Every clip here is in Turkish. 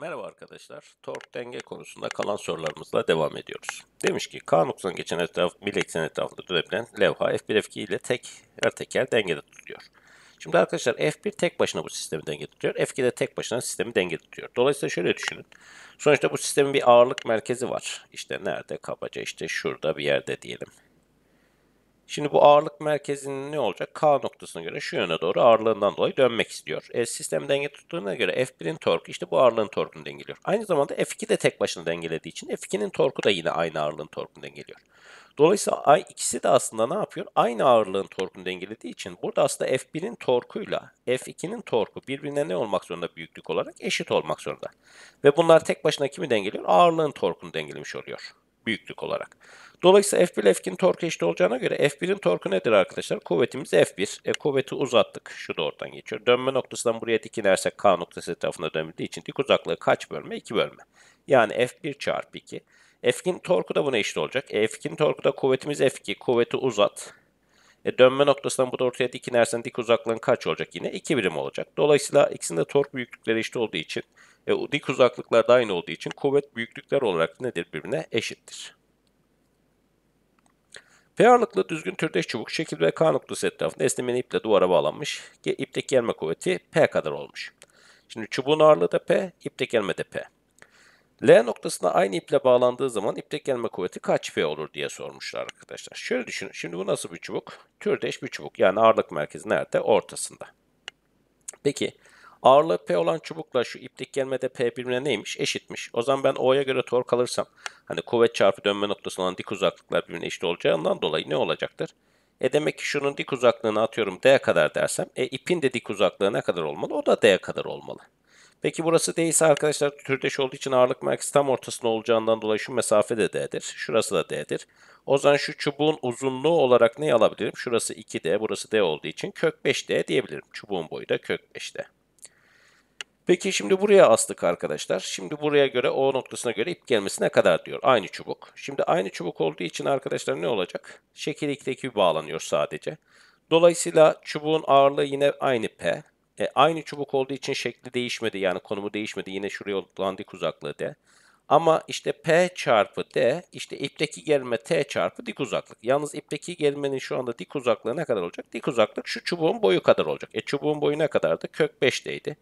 Merhaba arkadaşlar. Tork denge konusunda kalan sorularımızla devam ediyoruz. Demiş ki K noktasından geçen etraf, mil eksen etrafında dönebilen levha F1 F2 ile tek her teker dengede tutuyor. Şimdi arkadaşlar F1 tek başına bu sistemi denge tutuyor. F2 de tek başına sistemi denge tutuyor. Dolayısıyla şöyle düşünün. Sonuçta bu sistemin bir ağırlık merkezi var. İşte nerede kabaca işte şurada bir yerde diyelim. Şimdi bu ağırlık merkezinin ne olacak? K noktasına göre şu yöne doğru ağırlığından dolayı dönmek istiyor. E, sistem denge tuttuğuna göre F1'in torku işte bu ağırlığın torkunu dengeliyor. Aynı zamanda F2 de tek başına dengelediği için F2'nin torku da yine aynı ağırlığın torkunu dengeliyor. Dolayısıyla ikisi de aslında ne yapıyor? Aynı ağırlığın torkunu dengelediği için burada aslında F1'in torkuyla F2'nin torku birbirine ne olmak zorunda büyüklük olarak eşit olmak zorunda. Ve bunlar tek başına kimi dengeliyor? Ağırlığın torkunu dengelemiş oluyor büyüklük olarak. Dolayısıyla F1 F2'nin torku eşit olacağına göre F1'in torku nedir arkadaşlar? Kuvvetimiz F1. E, kuvveti uzattık. Şu da oradan geçiyor. Dönme noktasından buraya dik inersek K noktası etrafında dönüldüğü için dik uzaklığı kaç bölme? 2 bölme. Yani F1 çarpı 2. F2'nin torku da buna eşit olacak. E, F2'nin torku da kuvvetimiz F2. Kuvveti uzat. E, dönme noktasından bu da ortaya dik inersen dik uzaklığın kaç olacak yine? 2 birim olacak. Dolayısıyla ikisinin de tork büyüklükleri eşit olduğu için e, dik uzaklıklar da aynı olduğu için kuvvet büyüklükler olarak nedir birbirine eşittir. P ağırlıklı düzgün türdeş çubuk şekil ve K noktası etrafında esnemeli iple duvara bağlanmış. İpteki gelme kuvveti P kadar olmuş. Şimdi çubuğun ağırlığı da P, ipteki gelme de P. L noktasına aynı iple bağlandığı zaman iplik gelme kuvveti kaç F olur diye sormuşlar arkadaşlar. Şöyle düşünün. Şimdi bu nasıl bir çubuk? Türdeş bir çubuk. Yani ağırlık merkezi nerede? Ortasında. Peki ağırlığı P olan çubukla şu iplik gelmede P birbirine neymiş? Eşitmiş. O zaman ben O'ya göre tork alırsam hani kuvvet çarpı dönme noktası olan dik uzaklıklar birbirine eşit olacağından dolayı ne olacaktır? E demek ki şunun dik uzaklığını atıyorum D'ye kadar dersem e ipin de dik uzaklığı ne kadar olmalı? O da D'ye kadar olmalı. Peki burası değilse arkadaşlar türdeş olduğu için ağırlık merkezi tam ortasında olacağından dolayı şu mesafe de D'dir. Şurası da D'dir. O zaman şu çubuğun uzunluğu olarak ne alabilirim? Şurası 2D, burası D olduğu için kök 5D diyebilirim. Çubuğun boyu da kök 5D. Peki şimdi buraya astık arkadaşlar. Şimdi buraya göre O noktasına göre ip gelmesine kadar diyor. Aynı çubuk. Şimdi aynı çubuk olduğu için arkadaşlar ne olacak? Şekil 2'deki bağlanıyor sadece. Dolayısıyla çubuğun ağırlığı yine aynı P. E, aynı çubuk olduğu için şekli değişmedi yani konumu değişmedi. Yine şuraya odaklandık uzaklığı D. Ama işte P çarpı D işte ipteki gerilme T çarpı dik uzaklık. Yalnız ipteki gerilmenin şu anda dik uzaklığı ne kadar olacak? Dik uzaklık şu çubuğun boyu kadar olacak. E çubuğun boyu ne kadardı? Kök 5 5'teydi.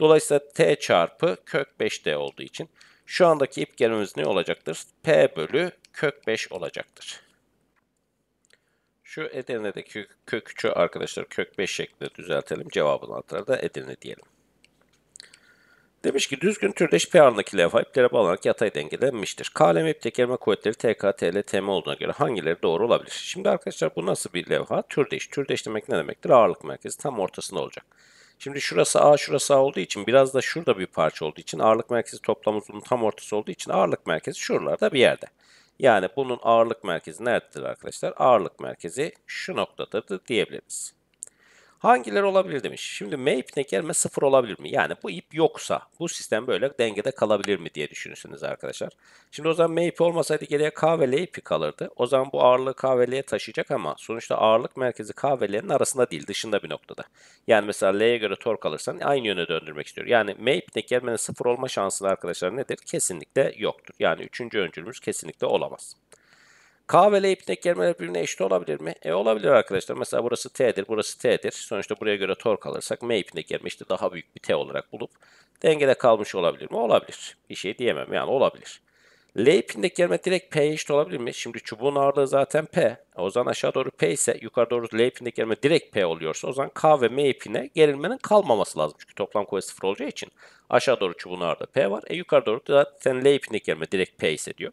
Dolayısıyla T çarpı kök 5D olduğu için şu andaki ip gerilmemiz ne olacaktır? P bölü kök 5 olacaktır. Şu Edirne'de kök, kök 3'ü arkadaşlar kök 5 şeklinde düzeltelim. Cevabın altına da Edirne diyelim. Demiş ki düzgün türdeş P anındaki levha iplere bağlanarak yatay dengelenmiştir. KLM e ip tekerleme kuvvetleri TK, TM olduğuna göre hangileri doğru olabilir? Şimdi arkadaşlar bu nasıl bir levha? Türdeş. Türdeş demek ne demektir? Ağırlık merkezi tam ortasında olacak. Şimdi şurası A, şurası A olduğu için biraz da şurada bir parça olduğu için ağırlık merkezi toplam uzunluğun tam ortası olduğu için ağırlık merkezi şuralarda bir yerde. Yani bunun ağırlık merkezi nerededir arkadaşlar? Ağırlık merkezi şu noktadır diyebiliriz. Hangileri olabilir demiş. Şimdi M ipnek gelme sıfır olabilir mi? Yani bu ip yoksa bu sistem böyle dengede kalabilir mi diye düşünürsünüz arkadaşlar. Şimdi o zaman M ipi olmasaydı geriye K ve L ipi kalırdı. O zaman bu ağırlığı K ve L'ye taşıyacak ama sonuçta ağırlık merkezi K ve L'nin arasında değil dışında bir noktada. Yani mesela L'ye göre tork alırsan aynı yöne döndürmek istiyor. Yani M ipnek gelmenin sıfır olma şansı arkadaşlar nedir? Kesinlikle yoktur. Yani üçüncü öncülümüz kesinlikle olamaz. K ve L ipindeki kelimeler birbirine eşit olabilir mi? E olabilir arkadaşlar. Mesela burası T'dir, burası T'dir. Sonuçta buraya göre tork alırsak M ipindeki germe işte daha büyük bir T olarak bulup dengede kalmış olabilir mi? Olabilir. Bir şey diyemem yani olabilir. L ipindeki germe direkt P'ye eşit olabilir mi? Şimdi çubuğun ağırlığı zaten P. O zaman aşağı doğru P ise yukarı doğru L ipindeki germe direkt P oluyorsa o zaman K ve M ipine gerilmenin kalmaması lazım. Çünkü toplam kuvvet sıfır olacağı için aşağı doğru çubuğun ağırlığı P var. E yukarı doğru zaten L ipindeki germe direkt P ise diyor.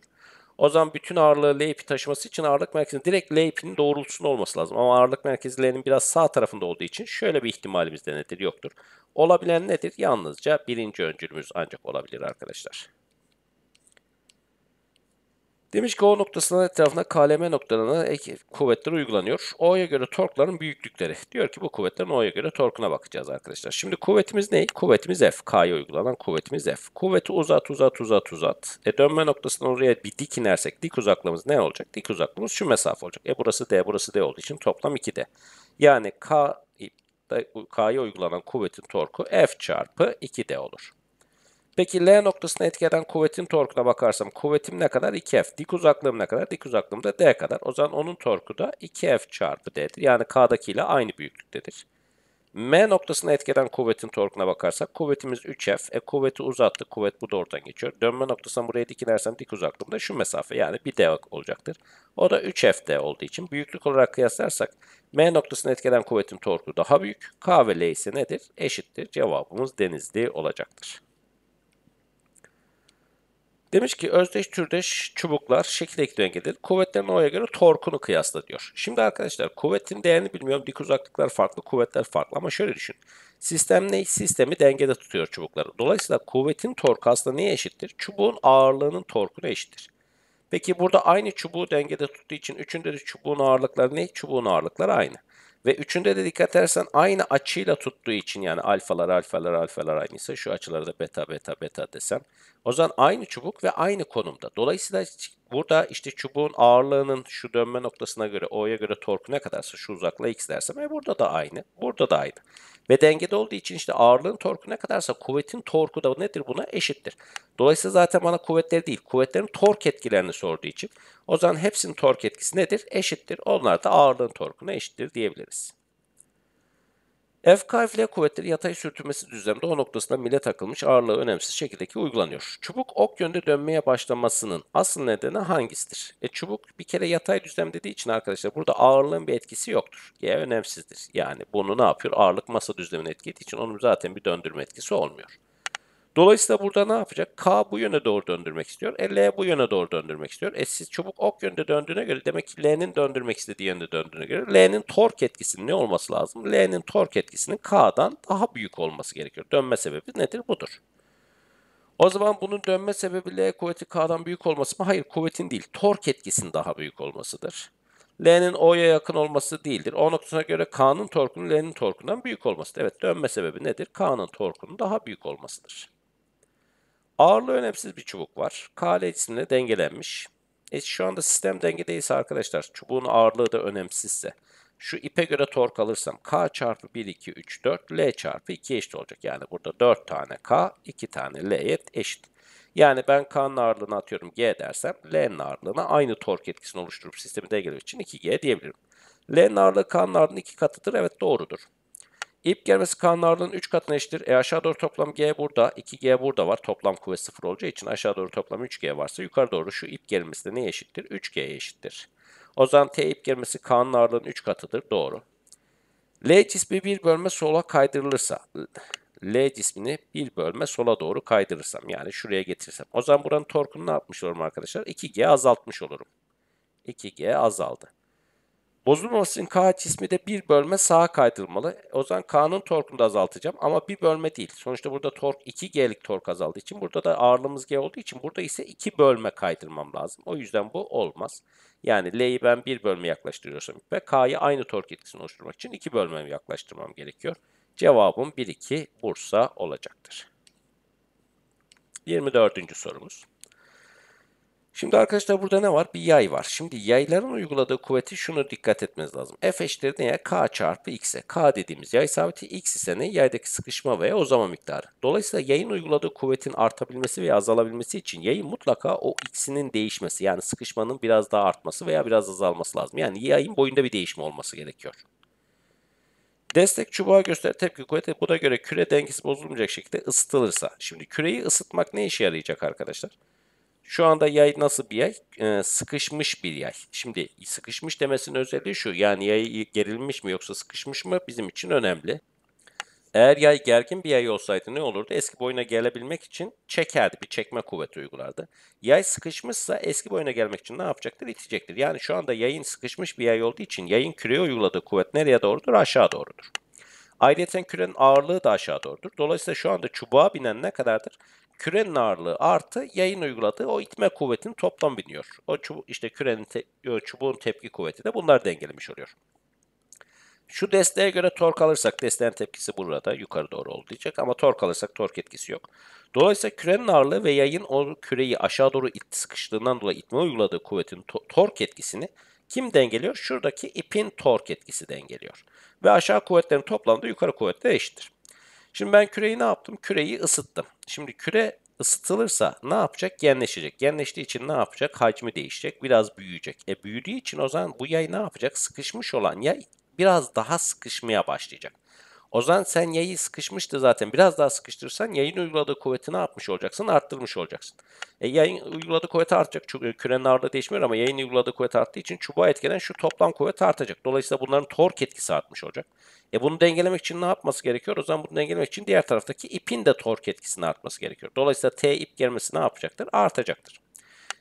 O zaman bütün ağırlığı l taşıması için ağırlık merkezinin direkt l doğrultusunda olması lazım. Ama ağırlık merkezleri'nin biraz sağ tarafında olduğu için şöyle bir ihtimalimiz de nedir? Yoktur. Olabilen nedir? Yalnızca birinci öncülümüz ancak olabilir arkadaşlar. Demiş ki O noktasının etrafında KLM noktalarına ek kuvvetler uygulanıyor. O'ya göre torkların büyüklükleri. Diyor ki bu kuvvetlerin O'ya göre torkuna bakacağız arkadaşlar. Şimdi kuvvetimiz ne? Kuvvetimiz F. K'ya uygulanan kuvvetimiz F. Kuvveti uzat uzat uzat uzat. E dönme noktasından oraya bir dik inersek dik uzaklığımız ne olacak? Dik uzaklığımız şu mesafe olacak. E burası D burası D olduğu için toplam 2D. Yani K K'ya uygulanan kuvvetin torku F çarpı 2D olur. Peki L noktasına etki eden kuvvetin torkuna bakarsam kuvvetim ne kadar? 2F. Dik uzaklığım ne kadar? Dik uzaklığım da D kadar. O zaman onun torku da 2F çarpı D'dir. Yani ile aynı büyüklüktedir. M noktasına etkeden kuvvetin torkuna bakarsak kuvvetimiz 3F. E kuvveti uzattı. Kuvvet bu da oradan geçiyor. Dönme noktasına buraya dik inersem dik uzaklığımda şu mesafe yani bir D olacaktır. O da 3F'd olduğu için büyüklük olarak kıyaslarsak M noktasına etkeden kuvvetin torku daha büyük. K ve L ise nedir? Eşittir. Cevabımız denizli olacaktır. Demiş ki özdeş türdeş çubuklar şekil ekliyor gelir. Kuvvetlerin oraya göre torkunu kıyasla diyor. Şimdi arkadaşlar kuvvetin değerini bilmiyorum. Dik uzaklıklar farklı, kuvvetler farklı ama şöyle düşün. Sistem ne? Sistemi dengede tutuyor çubukları. Dolayısıyla kuvvetin torku aslında neye eşittir? Çubuğun ağırlığının torkuna eşittir. Peki burada aynı çubuğu dengede tuttuğu için üçünde de çubuğun ağırlıkları ne? Çubuğun ağırlıkları aynı. Ve üçünde de dikkat edersen aynı açıyla tuttuğu için yani alfalar alfalar alfalar aynıysa şu açıları da beta beta beta desem. O zaman aynı çubuk ve aynı konumda. Dolayısıyla burada işte çubuğun ağırlığının şu dönme noktasına göre O'ya göre torku ne kadarsa şu uzaklığa X dersem e burada da aynı. Burada da aynı. Ve dengede olduğu için işte ağırlığın torku ne kadarsa kuvvetin torku da nedir buna eşittir. Dolayısıyla zaten bana kuvvetleri değil, kuvvetlerin tork etkilerini sorduğu için o zaman hepsinin tork etkisi nedir? Eşittir. Onlar da ağırlığın torkuna eşittir diyebiliriz. FKF kuvvetleri yatay sürtünmesi düzlemde o noktasında mile takılmış ağırlığı önemsiz şekildeki uygulanıyor. Çubuk ok yönde dönmeye başlamasının asıl nedeni hangisidir? E çubuk bir kere yatay düzlem dediği için arkadaşlar burada ağırlığın bir etkisi yoktur. G önemsizdir. Yani bunu ne yapıyor? Ağırlık masa düzlemine etki için onun zaten bir döndürme etkisi olmuyor. Dolayısıyla burada ne yapacak? K bu yöne doğru döndürmek istiyor. E, L bu yöne doğru döndürmek istiyor. E, siz çubuk ok yönde döndüğüne göre demek ki L'nin döndürmek istediği yönde döndüğüne göre L'nin tork etkisinin ne olması lazım? L'nin tork etkisinin K'dan daha büyük olması gerekiyor. Dönme sebebi nedir? Budur. O zaman bunun dönme sebebi L kuvveti K'dan büyük olması mı? Hayır kuvvetin değil. Tork etkisinin daha büyük olmasıdır. L'nin O'ya yakın olması değildir. O noktasına göre K'nın torkunun L'nin torkundan büyük olmasıdır. Evet dönme sebebi nedir? K'nın torkunun daha büyük olmasıdır. Ağırlığı önemsiz bir çubuk var. KL cisimle dengelenmiş. E şu anda sistem dengedeyse arkadaşlar çubuğun ağırlığı da önemsizse şu ipe göre tork alırsam K çarpı 1, 2, 3, 4, L çarpı 2 eşit olacak. Yani burada 4 tane K, 2 tane L'ye eşit. Yani ben K'nın ağırlığını atıyorum G dersem L'nin ağırlığına aynı tork etkisini oluşturup sistemi dengelemek için 2G diyebilirim. L'nin ağırlığı K'nın ağırlığının 2 katıdır. Evet doğrudur. İp germesi K'nın ağırlığının 3 katına eşittir. E aşağı doğru toplam G burada. 2G burada var. Toplam kuvvet 0 olacağı için aşağı doğru toplam 3G varsa yukarı doğru şu ip germesi de neye eşittir? 3G'ye eşittir. O zaman T ip germesi K'nın ağırlığının 3 katıdır. Doğru. L cismi bir bölme sola kaydırılırsa L cismini bir bölme sola doğru kaydırırsam yani şuraya getirsem o zaman buranın torkunu ne yapmış olurum arkadaşlar? 2G azaltmış olurum. 2G azaldı. Bozulmaması için K cismi de bir bölme sağa kaydırılmalı. O zaman K'nın torkunu da azaltacağım ama bir bölme değil. Sonuçta burada tork 2G'lik tork azaldığı için burada da ağırlığımız G olduğu için burada ise 2 bölme kaydırmam lazım. O yüzden bu olmaz. Yani L'yi ben bir bölme yaklaştırıyorsam ve K'yı aynı tork etkisini oluşturmak için 2 bölmemi yaklaştırmam gerekiyor. Cevabım 1-2 Bursa olacaktır. 24. sorumuz. Şimdi arkadaşlar burada ne var? Bir yay var. Şimdi yayların uyguladığı kuvveti şunu dikkat etmeniz lazım. F eşittir neye? K çarpı X'e. K dediğimiz yay sabiti X ise ne? Yaydaki sıkışma veya uzama miktarı. Dolayısıyla yayın uyguladığı kuvvetin artabilmesi veya azalabilmesi için yayın mutlaka o X'inin değişmesi yani sıkışmanın biraz daha artması veya biraz azalması lazım. Yani yayın boyunda bir değişme olması gerekiyor. Destek çubuğa göster tepki kuvveti buna göre küre dengesi bozulmayacak şekilde ısıtılırsa. Şimdi küreyi ısıtmak ne işe yarayacak arkadaşlar? Şu anda yay nasıl bir yay? Ee, sıkışmış bir yay. Şimdi sıkışmış demesinin özelliği şu. Yani yay gerilmiş mi yoksa sıkışmış mı bizim için önemli. Eğer yay gergin bir yay olsaydı ne olurdu? Eski boyuna gelebilmek için çekerdi. Bir çekme kuvveti uygulardı. Yay sıkışmışsa eski boyuna gelmek için ne yapacaktır? İtecektir. Yani şu anda yayın sıkışmış bir yay olduğu için yayın küreye uyguladığı kuvvet nereye doğrudur? Aşağı doğrudur. Ayrıca kürenin ağırlığı da aşağı doğrudur. Dolayısıyla şu anda çubuğa binen ne kadardır? kürenin ağırlığı artı yayın uyguladığı o itme kuvvetinin toplam biniyor. O çubuk işte kürenin te, çubuğun tepki kuvveti de bunlar dengelemiş oluyor. Şu desteğe göre tork alırsak desteğin tepkisi burada yukarı doğru olacak ama tork alırsak tork etkisi yok. Dolayısıyla kürenin ağırlığı ve yayın o küreyi aşağı doğru it, sıkıştığından dolayı itme uyguladığı kuvvetin to, tork etkisini kim dengeliyor? Şuradaki ipin tork etkisi dengeliyor. Ve aşağı kuvvetlerin toplamı da yukarı kuvvetle eşittir. Şimdi ben küreyi ne yaptım? Küreyi ısıttım. Şimdi küre ısıtılırsa ne yapacak? Genleşecek. Genleştiği için ne yapacak? Hacmi değişecek. Biraz büyüyecek. E büyüdüğü için o zaman bu yay ne yapacak? Sıkışmış olan yay biraz daha sıkışmaya başlayacak. Ozan sen yayı sıkışmıştı zaten. Biraz daha sıkıştırırsan yayın uyguladığı kuvveti ne yapmış olacaksın? Arttırmış olacaksın. E, yayın uyguladığı kuvveti artacak. Çünkü e, kürenin ağırlığı değişmiyor ama yayın uyguladığı kuvvet arttığı için çubuğa etkilenen şu toplam kuvvet artacak. Dolayısıyla bunların tork etkisi artmış olacak. E bunu dengelemek için ne yapması gerekiyor? O zaman bunu dengelemek için diğer taraftaki ipin de tork etkisini artması gerekiyor. Dolayısıyla T ip gelmesi ne yapacaktır? Artacaktır.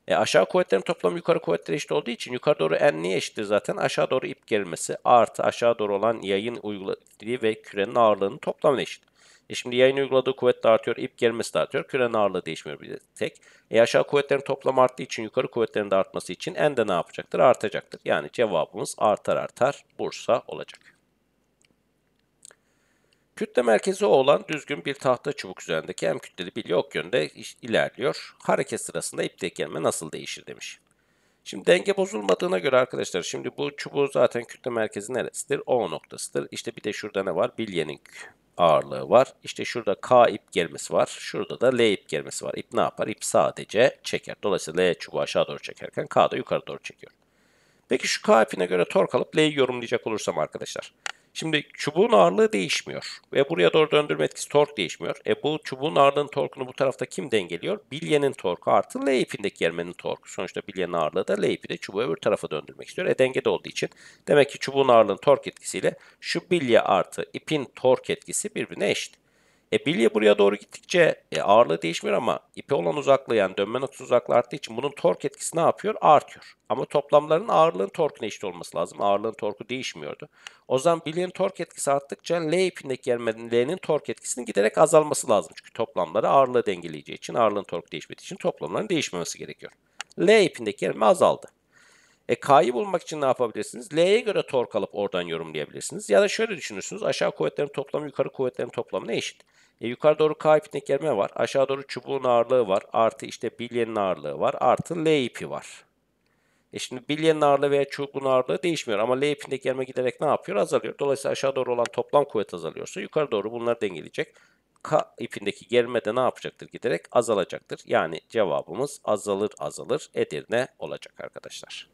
E, aşağı kuvvetlerin toplamı yukarı kuvvetlere eşit olduğu için yukarı doğru enliğe eşittir zaten. Aşağı doğru ip gerilmesi artı aşağı doğru olan yayın uyguladığı ve kürenin ağırlığının toplamına eşit. E şimdi yayın uyguladığı kuvvet de artıyor, ip gerilmesi de artıyor. Kürenin ağırlığı değişmiyor bir tek. E aşağı kuvvetlerin toplamı arttığı için yukarı kuvvetlerin de artması için en de ne yapacaktır? Artacaktır. Yani cevabımız artar artar Bursa olacak. Kütle merkezi olan düzgün bir tahta çubuk üzerindeki hem kütleli bilye ok yönde ilerliyor. Hareket sırasında ipteki gelme nasıl değişir demiş. Şimdi denge bozulmadığına göre arkadaşlar şimdi bu çubuğu zaten kütle merkezi neresidir? O noktasıdır. İşte bir de şurada ne var? Bilyenin ağırlığı var. İşte şurada K ip germesi var. Şurada da L ip germesi var. İp ne yapar? İp sadece çeker. Dolayısıyla L çubuğu aşağı doğru çekerken K da yukarı doğru çekiyor. Peki şu K ipine göre tork alıp L'yi yorumlayacak olursam arkadaşlar. Şimdi çubuğun ağırlığı değişmiyor ve buraya doğru döndürme etkisi tork değişmiyor. E bu çubuğun ağırlığının torkunu bu tarafta kim dengeliyor? Bilyenin torku artı L ipindeki yermenin torku. Sonuçta bilyenin ağırlığı da L ipi de çubuğu öbür tarafa döndürmek istiyor. E dengede olduğu için demek ki çubuğun ağırlığının tork etkisiyle şu bilye artı ipin tork etkisi birbirine eşit. E, bilye buraya doğru gittikçe e, ağırlığı değişmiyor ama ipe olan uzaklığı yani dönme noktası uzaklığı arttığı için bunun tork etkisi ne yapıyor? Artıyor. Ama toplamların ağırlığın torkuna eşit olması lazım. Ağırlığın torku değişmiyordu. O zaman bilyenin tork etkisi arttıkça L ipindeki germenin L'nin tork etkisinin giderek azalması lazım. Çünkü toplamları ağırlığı dengeleyeceği için ağırlığın torku değişmediği için toplamların değişmemesi gerekiyor. L ipindeki germe azaldı. E K'yı bulmak için ne yapabilirsiniz? L'ye göre tork alıp oradan yorumlayabilirsiniz. Ya da şöyle düşünürsünüz. Aşağı kuvvetlerin toplamı yukarı kuvvetlerin toplamına eşit. E, yukarı doğru K ipindeki germe var. Aşağı doğru çubuğun ağırlığı var. Artı işte bilyenin ağırlığı var. Artı L ipi var. E şimdi bilyenin ağırlığı veya çubuğun ağırlığı değişmiyor. Ama L ipindeki germe giderek ne yapıyor? Azalıyor. Dolayısıyla aşağı doğru olan toplam kuvvet azalıyorsa yukarı doğru bunlar dengeleyecek. K ipindeki germe de ne yapacaktır? Giderek azalacaktır. Yani cevabımız azalır azalır Edirne olacak arkadaşlar.